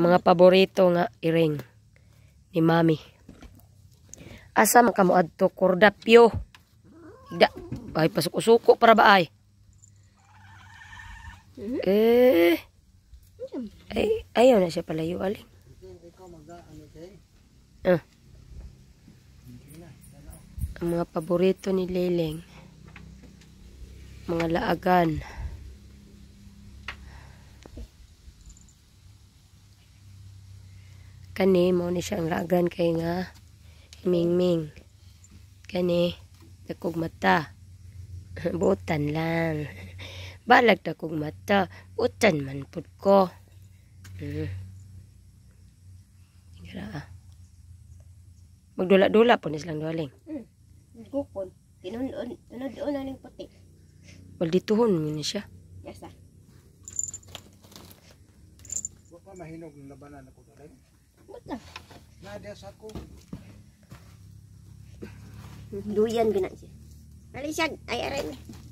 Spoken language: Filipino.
mga paborito nga iring ni mami asa man kamo adto kordapyo da ay pasuko-suko para ba ay eh ay ayaw na siya palayo ali ah mga paborito ni Leleng mga laagan kani mao ni siyang ragan kay nga himingming kani takog mata butan lang balag takog mata butan man pud ko hmm. Gara. magdula-dula po ni silang dualing hmm. gukon tinunon tinunon na ning puti well dituhon mo ni siya yes sir Baka mahinog na banana ko talaga. Betul. Nah, dia saku. Duyan genak sih. Alisan, air ini.